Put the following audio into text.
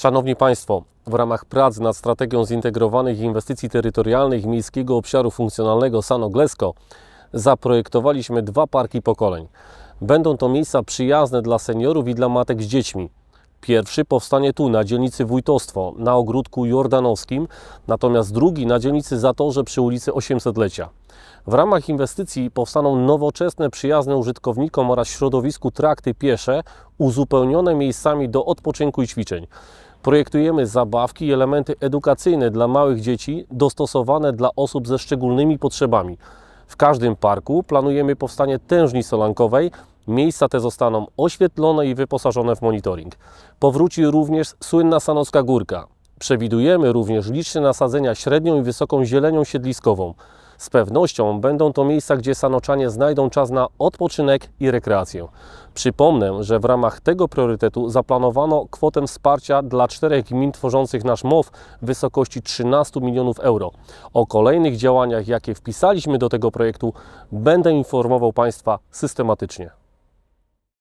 Szanowni Państwo, w ramach prac nad strategią zintegrowanych inwestycji terytorialnych Miejskiego Obszaru Funkcjonalnego Sanoglesko zaprojektowaliśmy dwa parki pokoleń. Będą to miejsca przyjazne dla seniorów i dla matek z dziećmi. Pierwszy powstanie tu, na dzielnicy Wójtostwo, na ogródku jordanowskim, natomiast drugi na dzielnicy Zatorze przy ulicy 800-lecia. W ramach inwestycji powstaną nowoczesne, przyjazne użytkownikom oraz środowisku trakty piesze, uzupełnione miejscami do odpoczynku i ćwiczeń. Projektujemy zabawki i elementy edukacyjne dla małych dzieci dostosowane dla osób ze szczególnymi potrzebami. W każdym parku planujemy powstanie tężni solankowej. Miejsca te zostaną oświetlone i wyposażone w monitoring. Powróci również słynna Sanocka Górka. Przewidujemy również liczne nasadzenia średnią i wysoką zielenią siedliskową. Z pewnością będą to miejsca, gdzie sanoczanie znajdą czas na odpoczynek i rekreację. Przypomnę, że w ramach tego priorytetu zaplanowano kwotę wsparcia dla czterech gmin tworzących nasz MOW w wysokości 13 milionów euro. O kolejnych działaniach, jakie wpisaliśmy do tego projektu, będę informował Państwa systematycznie.